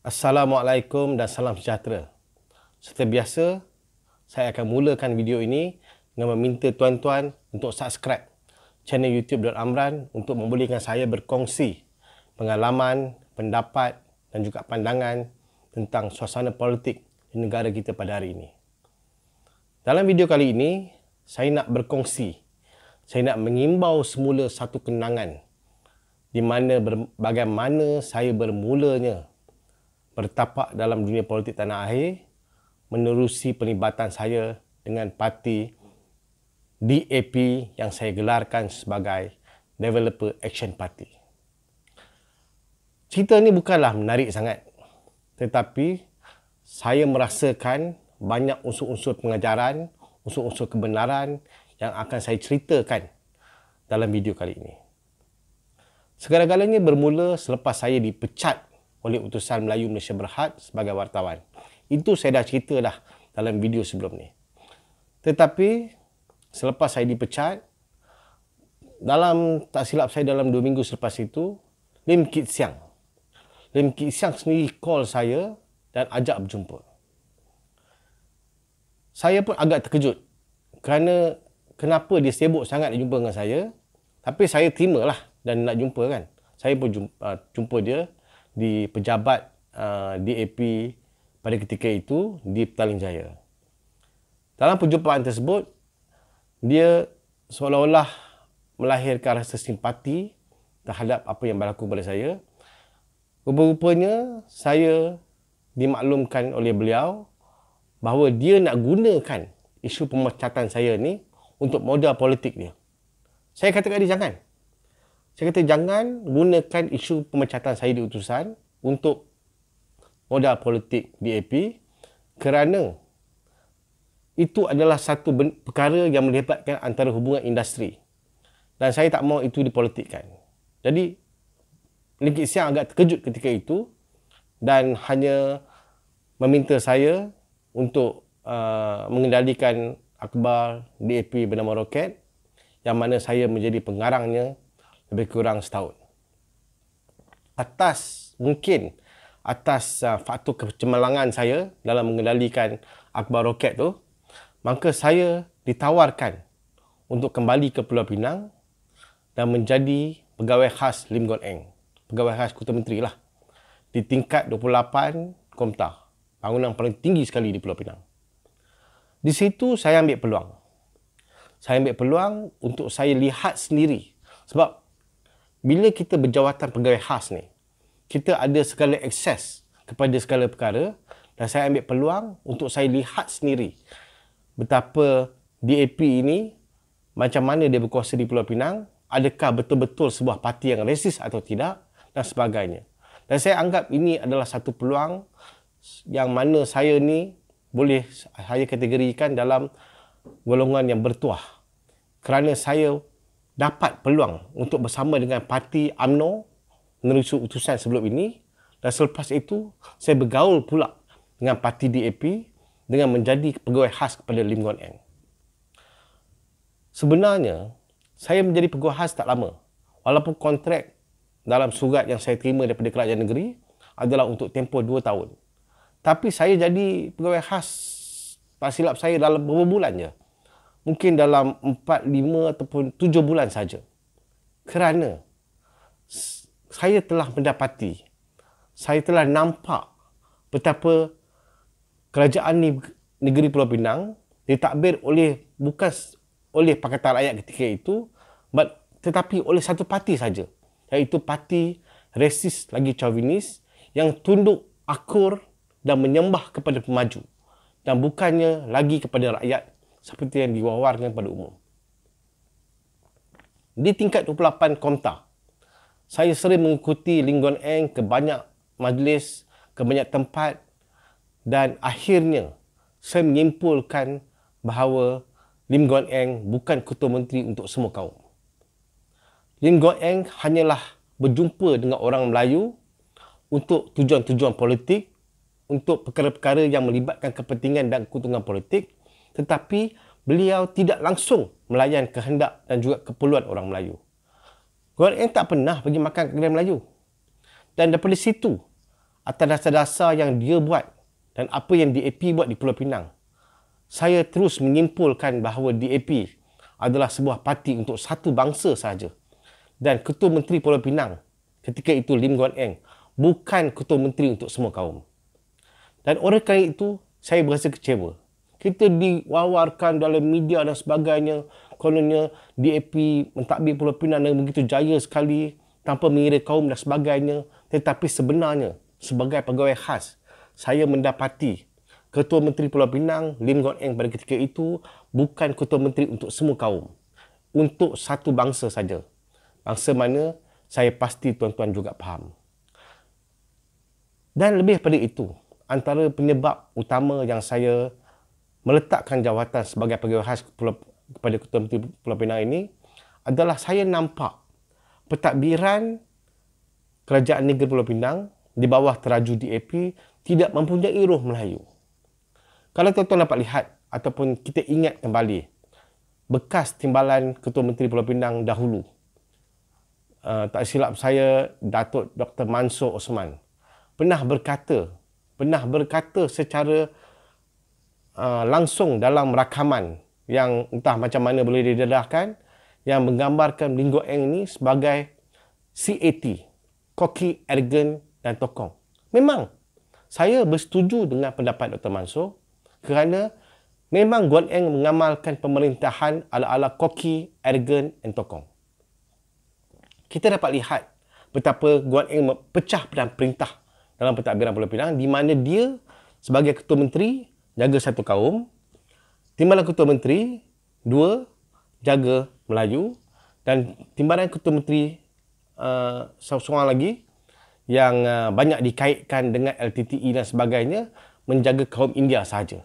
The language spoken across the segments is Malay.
Assalamualaikum dan salam sejahtera. Seperti biasa, saya akan mulakan video ini dengan meminta tuan-tuan untuk subscribe channel YouTube Dr. Amran untuk membolehkan saya berkongsi pengalaman, pendapat dan juga pandangan tentang suasana politik di negara kita pada hari ini. Dalam video kali ini, saya nak berkongsi, saya nak mengimbau semula satu kenangan di mana bagaimana saya bermulanya bertapak dalam dunia politik tanah air menerusi penibatan saya dengan parti DAP yang saya gelarkan sebagai Developer Action Party. Cerita ini bukanlah menarik sangat. Tetapi saya merasakan banyak unsur-unsur pengajaran, unsur-unsur kebenaran yang akan saya ceritakan dalam video kali ini. Segala-galanya bermula selepas saya dipecat oleh utusan Melayu Malaysia Berhad sebagai wartawan. Itu saya dah cerita dah dalam video sebelum ni. Tetapi selepas saya dipecat, dalam tak silap saya dalam dua minggu selepas itu, Lim Kit Siang. Lim Kit Siang sendiri call saya dan ajak berjumpa. Saya pun agak terkejut kerana kenapa dia sibuk sangat nak jumpa dengan saya. Tapi saya terimalah dan nak jumpa kan. Saya pun ah, jumpa dia di pejabat uh, DAP pada ketika itu di Petaling Jaya. Dalam perjumpaan tersebut, dia seolah-olah melahirkan rasa simpati terhadap apa yang berlaku pada saya. Rupa-rupanya, saya dimaklumkan oleh beliau bahawa dia nak gunakan isu pemecatan saya ni untuk modal politik dia. Saya kata kepada dia, jangan saya kata jangan gunakan isu pemecatan saya di utusan untuk modal politik DAP kerana itu adalah satu perkara yang melibatkan antara hubungan industri dan saya tak mahu itu dipolitikkan. Jadi Lingkit Siang agak terkejut ketika itu dan hanya meminta saya untuk uh, mengendalikan akhbar DAP bernama Roket yang mana saya menjadi pengarangnya lebih kurang setahun. Atas mungkin atas uh, faktor kecemerlangan saya dalam mengendalikan akbar roket tu, maka saya ditawarkan untuk kembali ke Pulau Pinang dan menjadi pegawai khas Lim Gon Eng, pegawai khas Kota Menteri lah, di tingkat 28 Komta, bangunan paling tinggi sekali di Pulau Pinang. Di situ saya ambil peluang. Saya ambil peluang untuk saya lihat sendiri. Sebab bila kita berjawatan pegawai khas ni, kita ada segala akses kepada segala perkara dan saya ambil peluang untuk saya lihat sendiri betapa DAP ini macam mana dia berkuasa di Pulau Pinang, adakah betul-betul sebuah parti yang resis atau tidak dan sebagainya. Dan saya anggap ini adalah satu peluang yang mana saya ni boleh saya kategorikan dalam golongan yang bertuah. Kerana saya dapat peluang untuk bersama dengan parti AMNO menerusi utusan sebelum ini dan selepas itu saya bergaul pula dengan parti DAP dengan menjadi pegawai khas kepada Lim Guan Eng. Sebenarnya, saya menjadi pegawai khas tak lama walaupun kontrak dalam surat yang saya terima daripada kerajaan negeri adalah untuk tempoh 2 tahun. Tapi saya jadi pegawai khas tak silap saya dalam beberapa bulan je mungkin dalam 4, 5 ataupun 7 bulan saja. Kerana saya telah mendapati, saya telah nampak betapa kerajaan ni, negeri Pulau Pinang ditakbir oleh bukan oleh Pakatan Rakyat ketika itu but, tetapi oleh satu parti saja iaitu parti resis lagi chauvinis yang tunduk akur dan menyembah kepada pemaju dan bukannya lagi kepada rakyat seperti yang diwawarkan pada umum. Di tingkat 28 Komta, saya sering mengikuti Linggon Eng ke banyak majlis, ke banyak tempat dan akhirnya saya menyimpulkan bahawa Lim Guan Eng bukan Ketua Menteri untuk semua kaum. Lim Guan Eng hanyalah berjumpa dengan orang Melayu untuk tujuan-tujuan politik, untuk perkara-perkara yang melibatkan kepentingan dan keuntungan politik tetapi beliau tidak langsung melayan kehendak dan juga keperluan orang Melayu. Goreng Eng tak pernah pergi makan kedai Melayu. Dan daripada situ, atas dasar-dasar yang dia buat dan apa yang DAP buat di Pulau Pinang, saya terus menyimpulkan bahawa DAP adalah sebuah parti untuk satu bangsa sahaja. Dan Ketua Menteri Pulau Pinang ketika itu Lim Guan Eng bukan Ketua Menteri untuk semua kaum. Dan oleh kerana itu, saya berasa kecewa kita diwawarkan dalam media dan sebagainya kononnya DAP mentadbir Pulau Pinang dengan begitu jaya sekali tanpa mengira kaum dan sebagainya tetapi sebenarnya sebagai pegawai khas saya mendapati Ketua Menteri Pulau Pinang Lim Gon Eng pada ketika itu bukan Ketua Menteri untuk semua kaum untuk satu bangsa saja bangsa mana saya pasti tuan-tuan juga faham dan lebih pada itu antara penyebab utama yang saya meletakkan jawatan sebagai pegawai khas kepada Ketua Menteri Pulau Pinang ini adalah saya nampak pentadbiran Kerajaan Negeri Pulau Pinang di bawah teraju DAP tidak mempunyai roh Melayu. Kalau tuan-tuan dapat lihat ataupun kita ingat kembali bekas timbalan Ketua Menteri Pulau Pinang dahulu. Uh, tak silap saya, Datuk Dr. Mansur Osman pernah berkata, pernah berkata secara Uh, langsung dalam rakaman yang entah macam mana boleh didedahkan yang menggambarkan Linggo Eng ini sebagai CAT, Koki, Ergen dan Tokong. Memang, saya bersetuju dengan pendapat Dr. Mansur kerana memang Guan Eng mengamalkan pemerintahan ala-ala Koki, Ergen dan Tokong. Kita dapat lihat betapa Guan Eng pecah dalam perintah dalam pentadbiran Pulau Pinang di mana dia sebagai Ketua Menteri jaga satu kaum. Timbalan Ketua Menteri, dua, jaga Melayu. Dan timbalan Ketua Menteri, uh, eh, seorang lagi yang uh, banyak dikaitkan dengan LTTE dan sebagainya, menjaga kaum India sahaja.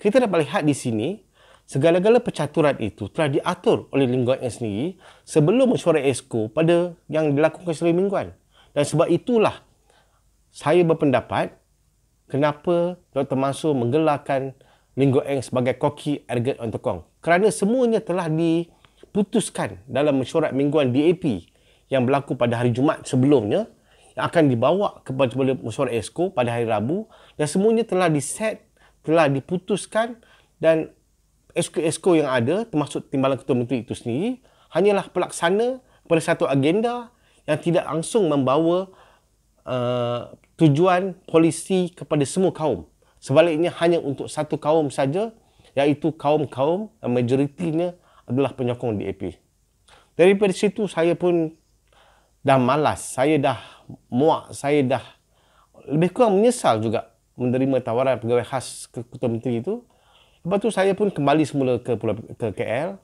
Kita dapat lihat di sini, segala-gala percaturan itu telah diatur oleh lingkungan sendiri sebelum mesyuarat ESCO pada yang dilakukan selama mingguan. Dan sebab itulah saya berpendapat kenapa Dr. Mansur menggelarkan Linggo Eng sebagai koki Ergat on Tekong. Kerana semuanya telah diputuskan dalam mesyuarat mingguan DAP yang berlaku pada hari Jumaat sebelumnya yang akan dibawa kepada mesyuarat ESCO pada hari Rabu dan semuanya telah diset, telah diputuskan dan ESCO-ESCO yang ada termasuk Timbalan Ketua Menteri itu sendiri hanyalah pelaksana pada satu agenda yang tidak langsung membawa uh, tujuan polisi kepada semua kaum. Sebaliknya hanya untuk satu kaum saja iaitu kaum-kaum yang majoritinya adalah penyokong DAP. dari situ saya pun dah malas, saya dah muak, saya dah lebih kurang menyesal juga menerima tawaran pegawai khas ke Ketua Menteri itu. Lepas tu saya pun kembali semula ke Pulau ke KL.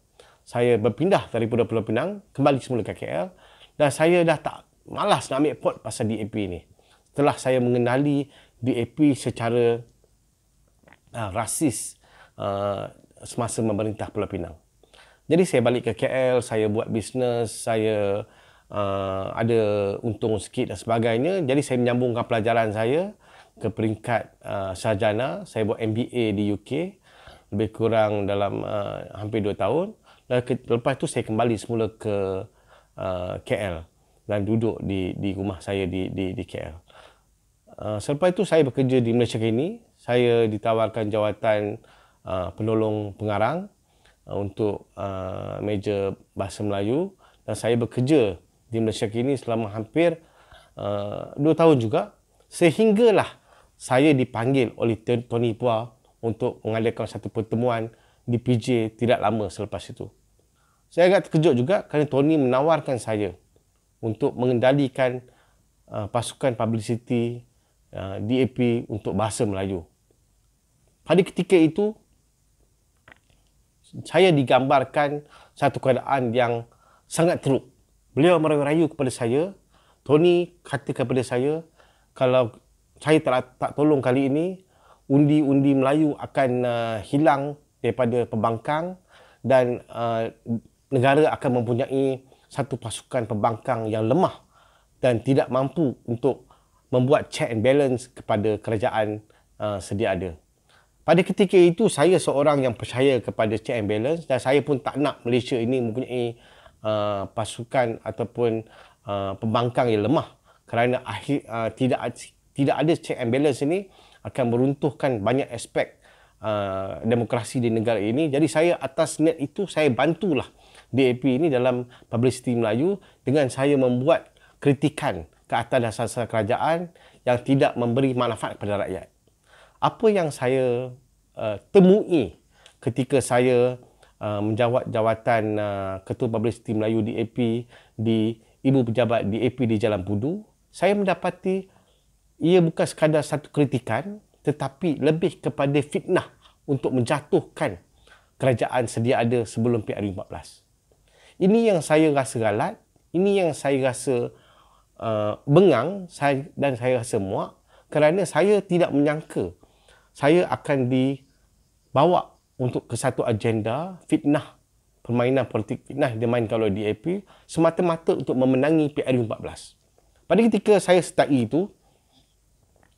Saya berpindah dari Pulau Pulau Pinang kembali semula ke KL dan saya dah tak malas nak ambil pot pasal DAP ini telah saya mengenali DAP secara uh, rasis uh, semasa memerintah Pulau Pinang. Jadi saya balik ke KL, saya buat bisnes, saya uh, ada untung sikit dan sebagainya. Jadi saya menyambungkan pelajaran saya ke peringkat uh, sarjana, saya buat MBA di UK lebih kurang dalam uh, hampir 2 tahun. Lepas itu saya kembali semula ke uh, KL dan duduk di di rumah saya di di di KL. Ah, selepas itu saya bekerja di Malaysia ini, saya ditawarkan jawatan uh, penolong pengarang uh, untuk uh, meja bahasa Melayu dan saya bekerja di Malaysia ini selama hampir 2 uh, tahun juga sehinggalah saya dipanggil oleh Tony Pua untuk mengadakan satu pertemuan di PJ tidak lama selepas itu. Saya agak terkejut juga kerana Tony menawarkan saya untuk mengendalikan uh, pasukan publicity Ya, DAP untuk bahasa Melayu. Pada ketika itu, saya digambarkan satu keadaan yang sangat teruk. Beliau merayu kepada saya, Tony kata kepada saya, kalau saya tak, tak tolong kali ini, undi-undi Melayu akan uh, hilang daripada pembangkang dan uh, negara akan mempunyai satu pasukan pembangkang yang lemah dan tidak mampu untuk membuat check and balance kepada kerajaan uh, sedia ada. Pada ketika itu saya seorang yang percaya kepada check and balance dan saya pun tak nak Malaysia ini mempunyai uh, pasukan ataupun uh, pembangkang yang lemah kerana akhir, uh, tidak tidak ada check and balance ini akan meruntuhkan banyak aspek uh, demokrasi di negara ini. Jadi saya atas net itu saya bantulah DAP ini dalam publicity Melayu dengan saya membuat kritikan ke atas dasar-dasar kerajaan yang tidak memberi manfaat kepada rakyat. Apa yang saya uh, temui ketika saya uh, menjawat jawatan uh, Ketua Publicity Melayu DAP di Ibu Pejabat di DAP di Jalan Pudu, saya mendapati ia bukan sekadar satu kritikan tetapi lebih kepada fitnah untuk menjatuhkan kerajaan sedia ada sebelum PRU 14. Ini yang saya rasa ralat, ini yang saya rasa uh, Uh, bengang saya dan saya rasa muak kerana saya tidak menyangka saya akan dibawa untuk ke satu agenda fitnah permainan politik fitnah dia main kalau DAP semata-mata untuk memenangi PRU 14. Pada ketika saya setai itu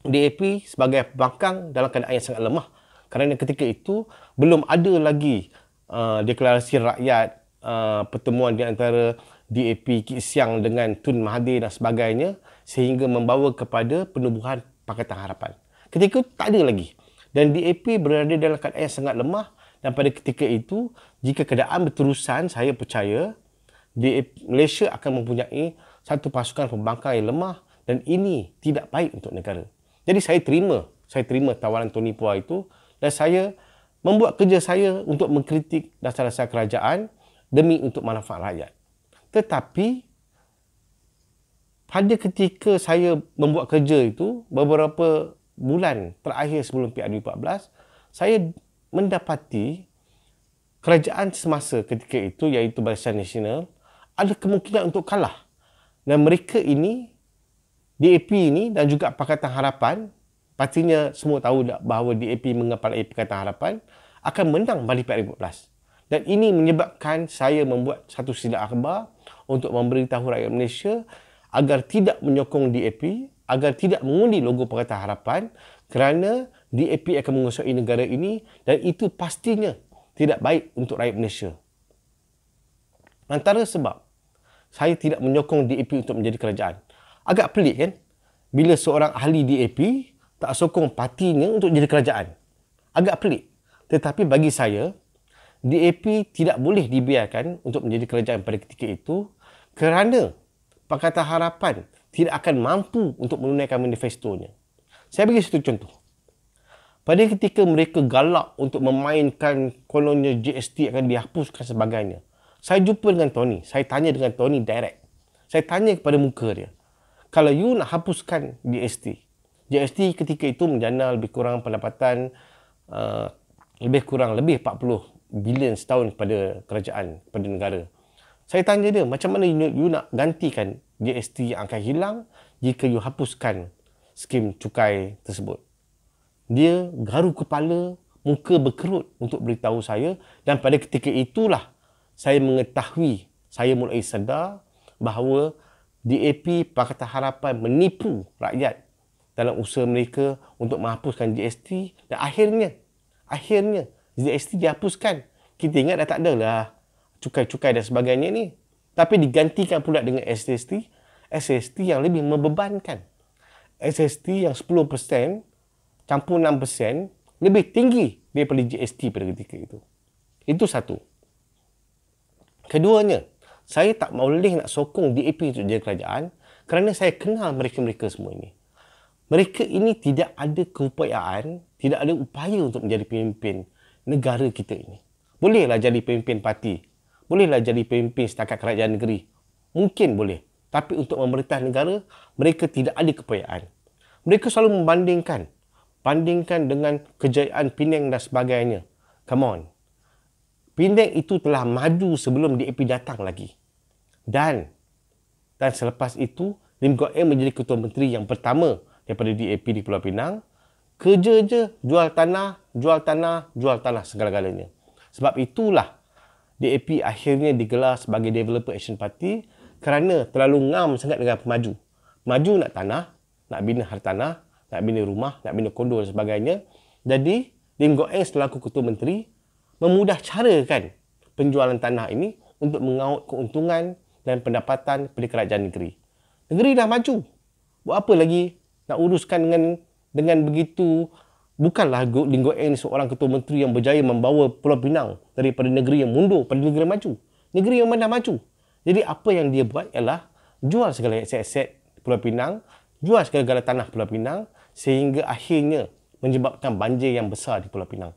DAP sebagai pembangkang dalam keadaan yang sangat lemah kerana ketika itu belum ada lagi uh, deklarasi rakyat uh, pertemuan di antara DAP Kit Siang dengan Tun Mahathir dan sebagainya sehingga membawa kepada penubuhan Pakatan Harapan. Ketika itu tak ada lagi. Dan DAP berada dalam keadaan yang sangat lemah dan pada ketika itu jika keadaan berterusan saya percaya DAP Malaysia akan mempunyai satu pasukan pembangkang yang lemah dan ini tidak baik untuk negara. Jadi saya terima, saya terima tawaran Tony Pua itu dan saya membuat kerja saya untuk mengkritik dasar-dasar kerajaan demi untuk manfaat rakyat. Tetapi pada ketika saya membuat kerja itu beberapa bulan terakhir sebelum PRU14, saya mendapati kerajaan semasa ketika itu iaitu Barisan Nasional ada kemungkinan untuk kalah. Dan mereka ini, DAP ini dan juga Pakatan Harapan, pastinya semua tahu tak bahawa DAP mengepalai Pakatan Harapan, akan menang balik PRU14. Dan ini menyebabkan saya membuat satu sidak akhbar untuk memberitahu rakyat Malaysia agar tidak menyokong DAP, agar tidak mengundi logo Pakatan Harapan kerana DAP akan menguasai negara ini dan itu pastinya tidak baik untuk rakyat Malaysia. Antara sebab saya tidak menyokong DAP untuk menjadi kerajaan. Agak pelik kan? Bila seorang ahli DAP tak sokong partinya untuk jadi kerajaan. Agak pelik. Tetapi bagi saya, DAP tidak boleh dibiarkan untuk menjadi kerajaan pada ketika itu kerana Pakatan Harapan tidak akan mampu untuk menunaikan manifestonya. Saya bagi satu contoh. Pada ketika mereka galak untuk memainkan kononnya GST akan dihapuskan sebagainya. Saya jumpa dengan Tony. Saya tanya dengan Tony direct. Saya tanya kepada muka dia. Kalau you nak hapuskan GST. GST ketika itu menjana lebih kurang pendapatan uh, lebih kurang lebih bilion setahun kepada kerajaan, kepada negara. Saya tanya dia, macam mana you, you nak gantikan GST yang akan hilang jika you hapuskan skim cukai tersebut? Dia garu kepala, muka berkerut untuk beritahu saya dan pada ketika itulah saya mengetahui, saya mulai sedar bahawa DAP Pakatan Harapan menipu rakyat dalam usaha mereka untuk menghapuskan GST dan akhirnya akhirnya GST dihapuskan. Kita ingat dah tak ada lah cukai-cukai dan sebagainya ni. Tapi digantikan pula dengan SST, SST yang lebih membebankan. SST yang 10% campur 6% lebih tinggi daripada GST pada ketika itu. Itu satu. Keduanya, saya tak boleh nak sokong DAP untuk jadi kerajaan kerana saya kenal mereka-mereka semua ini. Mereka ini tidak ada keupayaan, tidak ada upaya untuk menjadi pemimpin negara kita ini. Bolehlah jadi pemimpin parti. Bolehlah jadi pemimpin setakat kerajaan negeri. Mungkin boleh. Tapi untuk memerintah negara, mereka tidak ada kepercayaan. Mereka selalu membandingkan. Bandingkan dengan kejayaan Penang dan sebagainya. Come on. Penang itu telah maju sebelum DAP datang lagi. Dan dan selepas itu, Lim Guat Eng menjadi ketua menteri yang pertama daripada DAP di Pulau Pinang kerja je jual tanah, jual tanah, jual tanah segala-galanya. Sebab itulah DAP akhirnya digelar sebagai Developer Action Party kerana terlalu ngam sangat dengan pemaju. Maju nak tanah, nak bina hartanah, nak bina rumah, nak bina kondo dan sebagainya. Jadi, Lim Go Eng selaku Ketua Menteri memudah carakan penjualan tanah ini untuk mengaut keuntungan dan pendapatan pada kerajaan negeri. Negeri dah maju. Buat apa lagi nak uruskan dengan dengan begitu, bukanlah Lin Guo Eng seorang ketua menteri yang berjaya membawa Pulau Pinang daripada negeri yang mundur pada negeri maju. Negeri yang mana maju. Jadi apa yang dia buat ialah jual segala aset-aset Pulau Pinang, jual segala tanah Pulau Pinang sehingga akhirnya menyebabkan banjir yang besar di Pulau Pinang.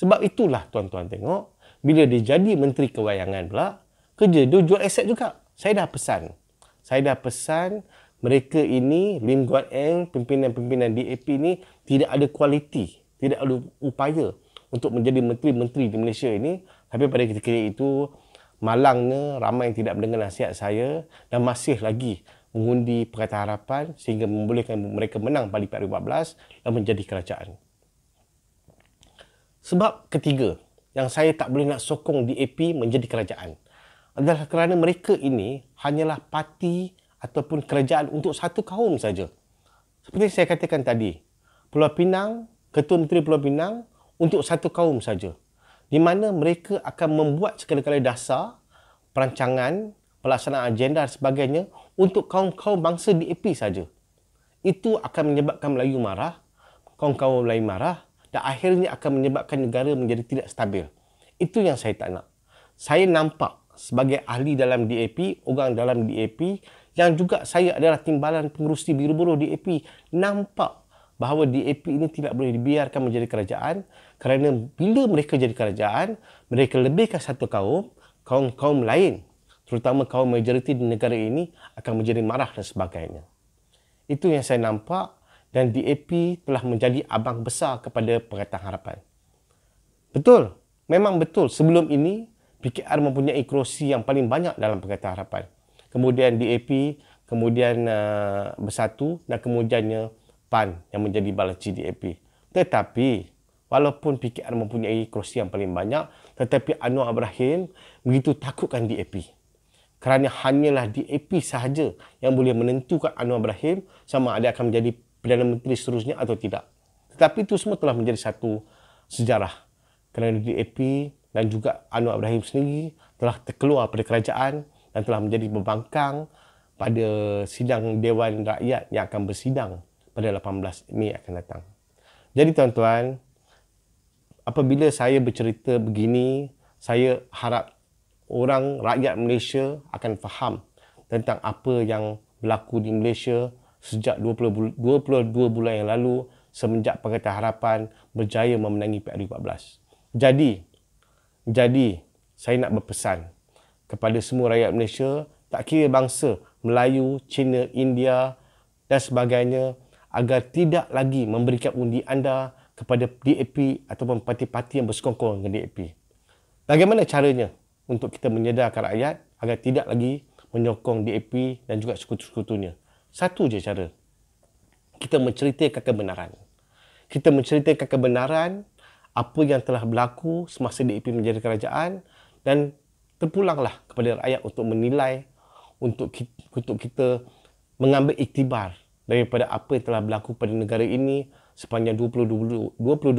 Sebab itulah tuan-tuan tengok, bila dia jadi menteri kewayangan pula, kerja dia jual aset juga. Saya dah pesan. Saya dah pesan mereka ini Lim Guan Eng pimpinan-pimpinan DAP ini tidak ada kualiti tidak ada upaya untuk menjadi menteri-menteri di Malaysia ini tapi pada ketika itu malangnya ramai yang tidak mendengar nasihat saya dan masih lagi mengundi perkataan harapan sehingga membolehkan mereka menang pada PR14 dan menjadi kerajaan. Sebab ketiga yang saya tak boleh nak sokong DAP menjadi kerajaan adalah kerana mereka ini hanyalah parti ataupun kerajaan untuk satu kaum saja. Seperti saya katakan tadi, Pulau Pinang, Ketua Menteri Pulau Pinang untuk satu kaum saja. Di mana mereka akan membuat segala-gala dasar, perancangan, pelaksanaan agenda dan sebagainya untuk kaum-kaum bangsa di EP saja. Itu akan menyebabkan Melayu marah, kaum-kaum Melayu marah dan akhirnya akan menyebabkan negara menjadi tidak stabil. Itu yang saya tak nak. Saya nampak sebagai ahli dalam DAP, orang dalam DAP, yang juga saya adalah timbalan pengurusi Biru Buruh DAP nampak bahawa DAP ini tidak boleh dibiarkan menjadi kerajaan kerana bila mereka jadi kerajaan mereka lebihkan satu kaum kaum-kaum lain terutama kaum majoriti di negara ini akan menjadi marah dan sebagainya itu yang saya nampak dan DAP telah menjadi abang besar kepada Pakatan Harapan betul memang betul sebelum ini PKR mempunyai kerusi yang paling banyak dalam Pakatan Harapan kemudian DAP, kemudian uh, Bersatu dan kemudiannya PAN yang menjadi balaji DAP. Tetapi walaupun PKR mempunyai kerusi yang paling banyak, tetapi Anwar Ibrahim begitu takutkan DAP. Kerana hanyalah DAP sahaja yang boleh menentukan Anwar Ibrahim sama ada akan menjadi Perdana Menteri seterusnya atau tidak. Tetapi itu semua telah menjadi satu sejarah. Kerana DAP dan juga Anwar Ibrahim sendiri telah terkeluar pada kerajaan dan telah menjadi pembangkang pada sidang Dewan Rakyat yang akan bersidang pada 18 Mei akan datang. Jadi tuan-tuan, apabila saya bercerita begini, saya harap orang rakyat Malaysia akan faham tentang apa yang berlaku di Malaysia sejak 20, 22 bulan yang lalu semenjak Pakatan Harapan berjaya memenangi PRU 14. Jadi, jadi saya nak berpesan kepada semua rakyat Malaysia, tak kira bangsa Melayu, Cina, India dan sebagainya agar tidak lagi memberikan undi anda kepada DAP ataupun parti-parti yang bersekongkong dengan DAP. Bagaimana caranya untuk kita menyedarkan rakyat agar tidak lagi menyokong DAP dan juga sekutu-sekutunya? Satu je cara. Kita menceritakan kebenaran. Kita menceritakan kebenaran apa yang telah berlaku semasa DAP menjadi kerajaan dan terpulanglah kepada rakyat untuk menilai untuk kita, untuk kita mengambil iktibar daripada apa yang telah berlaku pada negara ini sepanjang 22, 22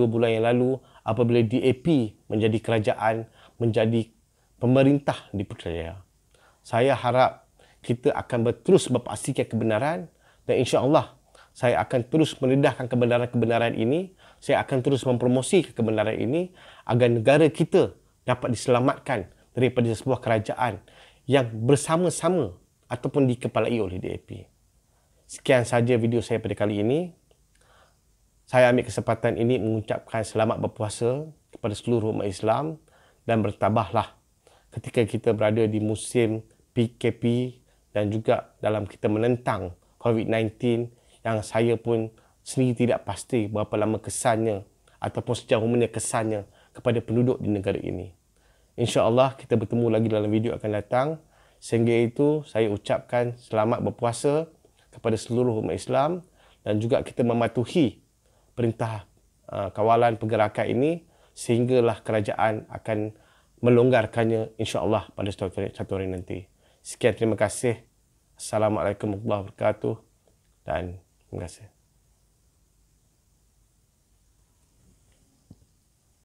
bulan yang lalu apabila DAP menjadi kerajaan menjadi pemerintah di Putrajaya. Saya harap kita akan berterus berpastikan kebenaran dan insya-Allah saya akan terus meredahkan kebenaran-kebenaran ini, saya akan terus mempromosi kebenaran ini agar negara kita dapat diselamatkan daripada sebuah kerajaan yang bersama-sama ataupun dikepalai oleh DAP. Sekian saja video saya pada kali ini. Saya ambil kesempatan ini mengucapkan selamat berpuasa kepada seluruh umat Islam dan bertabahlah ketika kita berada di musim PKP dan juga dalam kita menentang COVID-19 yang saya pun sendiri tidak pasti berapa lama kesannya ataupun sejauh mana kesannya kepada penduduk di negara ini. InsyaAllah kita bertemu lagi dalam video akan datang. Sehingga itu saya ucapkan selamat berpuasa kepada seluruh umat Islam dan juga kita mematuhi perintah uh, kawalan pergerakan ini sehinggalah kerajaan akan melonggarkannya insyaAllah pada satu hari, satu hari nanti. Sekian terima kasih. Assalamualaikum warahmatullahi wabarakatuh dan terima kasih.